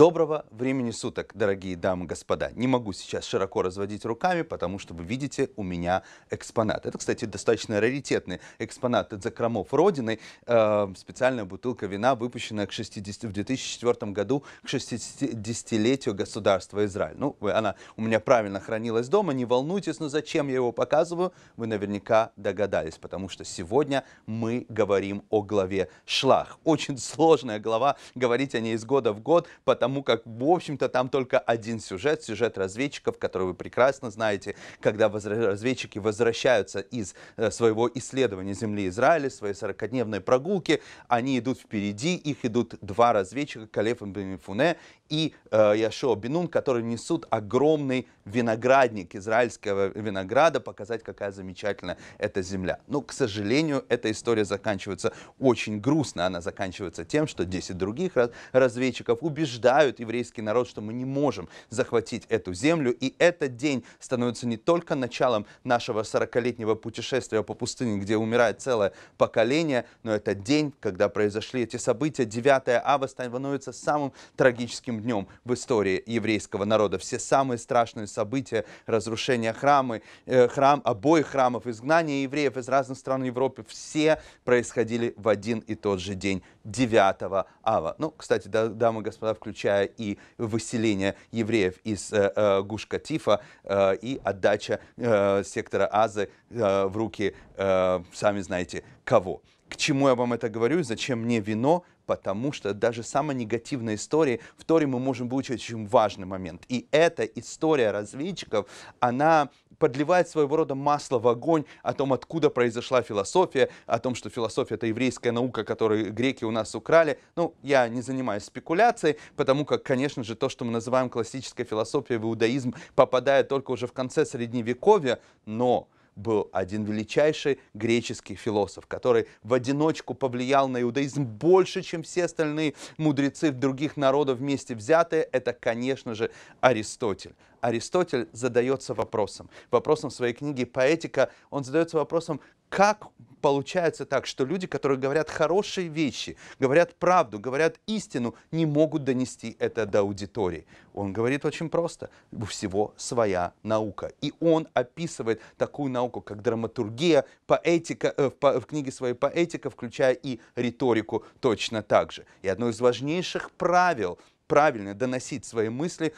Доброго времени суток, дорогие дамы и господа. Не могу сейчас широко разводить руками, потому что вы видите у меня экспонат. Это, кстати, достаточно раритетный экспонат от закромов Родины. Э, специальная бутылка вина, выпущенная к 60, в 2004 году к 60-летию государства Израиль. Ну, она у меня правильно хранилась дома, не волнуйтесь, но зачем я его показываю, вы наверняка догадались, потому что сегодня мы говорим о главе Шлах. Очень сложная глава, говорить о ней из года в год, потому потому как, в общем-то, там только один сюжет, сюжет разведчиков, который вы прекрасно знаете, когда возра разведчики возвращаются из э, своего исследования земли Израиля, своей 40-дневной прогулки, они идут впереди, их идут два разведчика, Калеф и Бенифуне и э, Яшуа Бенун, которые несут огромный виноградник израильского винограда, показать, какая замечательная эта земля. Но, к сожалению, эта история заканчивается очень грустно. Она заканчивается тем, что 10 других разведчиков убеждают еврейский народ, что мы не можем захватить эту землю. И этот день становится не только началом нашего 40-летнего путешествия по пустыне, где умирает целое поколение, но это день, когда произошли эти события. 9 ава становится самым трагическим днем в истории еврейского народа. Все самые страшные события, разрушение храмы, э, храм, обоих храмов, изгнание евреев из разных стран Европы, все происходили в один и тот же день, 9 ава. Ну, кстати, дамы и господа, включая и выселение евреев из э, э, Гушкатифа э, и отдача э, сектора Азы в руки, сами знаете, кого. К чему я вам это говорю? Зачем мне вино? Потому что даже самая негативная история, в Торе мы можем выучить очень важный момент. И эта история разведчиков, она подливает своего рода масло в огонь о том, откуда произошла философия, о том, что философия это еврейская наука, которую греки у нас украли. Ну, я не занимаюсь спекуляцией, потому как, конечно же, то, что мы называем классической философией в иудаизм, попадает только уже в конце средневековья, но был один величайший греческий философ, который в одиночку повлиял на иудаизм больше, чем все остальные мудрецы других народов вместе взятые. Это, конечно же, Аристотель. Аристотель задается вопросом, вопросом своей книги «Поэтика». Он задается вопросом, как получается так, что люди, которые говорят хорошие вещи, говорят правду, говорят истину, не могут донести это до аудитории. Он говорит очень просто, у всего своя наука. И он описывает такую науку, как драматургия, поэтика, э, в, по, в книге своей «Поэтика», включая и риторику точно так же. И одно из важнейших правил правильно доносить свои мысли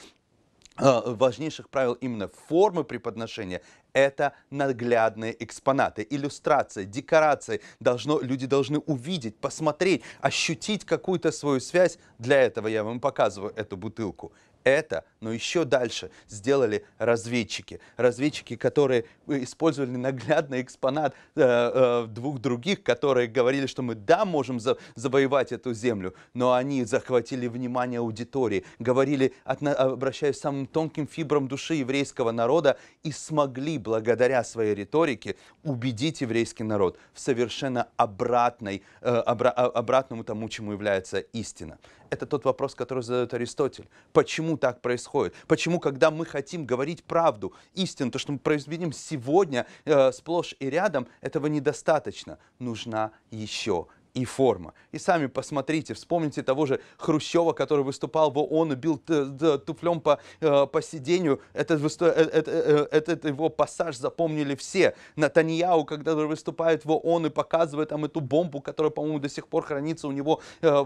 э, важнейших правил именно формы преподношения это наглядные экспонаты, иллюстрации, декорации. Должно, люди должны увидеть, посмотреть, ощутить какую-то свою связь. Для этого я вам показываю эту бутылку это, но еще дальше сделали разведчики. Разведчики, которые использовали наглядный экспонат э, э, двух других, которые говорили, что мы да, можем за завоевать эту землю, но они захватили внимание аудитории, говорили, обращаясь к самым тонким фибрам души еврейского народа и смогли благодаря своей риторике убедить еврейский народ в совершенно обратной, э, обра обратному тому, чему является истина. Это тот вопрос, который задает Аристотель. Почему почему так происходит, почему, когда мы хотим говорить правду, истину, то, что мы произведем сегодня э, сплошь и рядом, этого недостаточно. Нужна еще и форма. И сами посмотрите, вспомните того же Хрущева, который выступал в ООН и бил туфлем по, э, по сидению. Этот, этот, э, э, этот его пассаж запомнили все. Натаньяу, когда выступает в ООН и показывает там эту бомбу, которая, по-моему, до сих пор хранится у него в,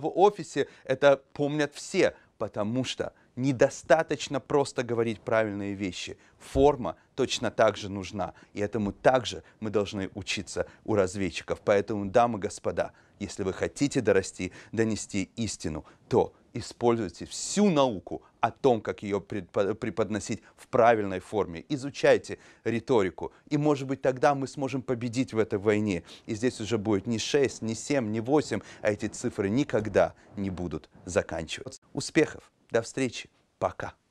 в офисе, это помнят все потому что недостаточно просто говорить правильные вещи. Форма точно так же нужна, и этому также мы должны учиться у разведчиков. Поэтому, дамы и господа, если вы хотите дорасти, донести истину, то используйте всю науку о том, как ее преподносить в правильной форме. Изучайте риторику, и, может быть, тогда мы сможем победить в этой войне. И здесь уже будет не 6, не 7, не 8, а эти цифры никогда не будут заканчиваться. Успехов! До встречи! Пока!